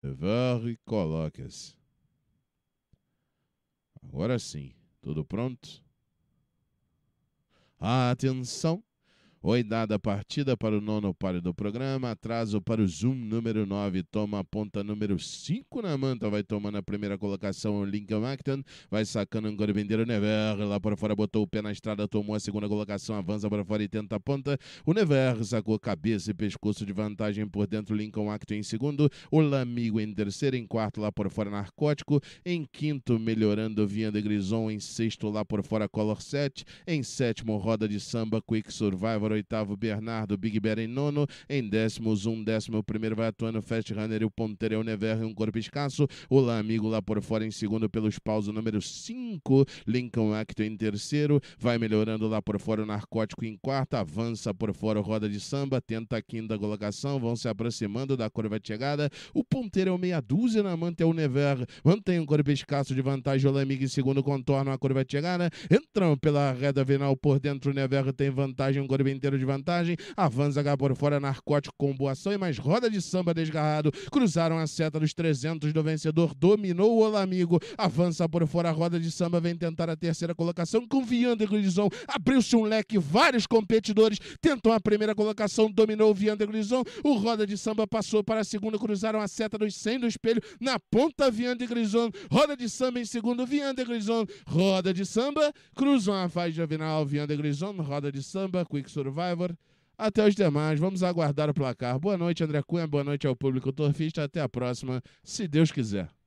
Levar e coloque se Agora sim, tudo pronto? Ah, atenção! Oi, dada partida para o nono páreo do programa. Atraso para o Zoom número 9. Toma a ponta número 5 na manta. Vai tomando a primeira colocação o Lincoln Acton. Vai sacando um Goribendeiro Never. Lá para fora botou o pé na estrada. Tomou a segunda colocação. Avança para fora e tenta a ponta. O Never sacou cabeça e pescoço de vantagem por dentro. Lincoln Acton em segundo. O Lamigo em terceiro. Em quarto, lá por fora, Narcótico. Em quinto, melhorando Vinha de Grison. Em sexto, lá por fora, Color 7. Em sétimo, Roda de Samba, Quick Survivor. Álvaro, oitavo, Bernardo, Big Bear em nono, em décimos um décimo primeiro vai atuando Fast Runner e o Ponteiro é o Never, um corpo escasso, o Lá Amigo lá por fora em segundo pelos paus, o número 5, Lincoln Acto em terceiro, vai melhorando lá por fora o Narcótico em quarta avança por fora o Roda de Samba, tenta a quinta colocação, vão se aproximando da curva de chegada, o Ponteiro é o meia dúzia na Manta é o Never, mantém um corpo escasso de vantagem, o Lá Amigo em segundo contorno a curva de chegada, entram pela reta final por dentro, o Never tem vantagem, um corpo em inteiro de vantagem. avança por fora, narcótico com boa ação e mais roda de samba desgarrado. Cruzaram a seta dos 300 do vencedor, dominou o Olamigo. Avança por fora, roda de samba vem tentar a terceira colocação, confiando em Glison. Abriu-se um leque, vários competidores tentam a primeira colocação, dominou o Vianda Glison. O roda de samba passou para a segunda, cruzaram a seta dos 100 do espelho, na ponta Vianda Glison. Roda de samba em segundo, Vianda Glison. Roda de samba, cruzam a faixa final, Vianda Glison. Roda de samba, Quick Soro Survivor. Até os demais, vamos aguardar o placar. Boa noite, André Cunha. Boa noite ao público torfista. Até a próxima, se Deus quiser.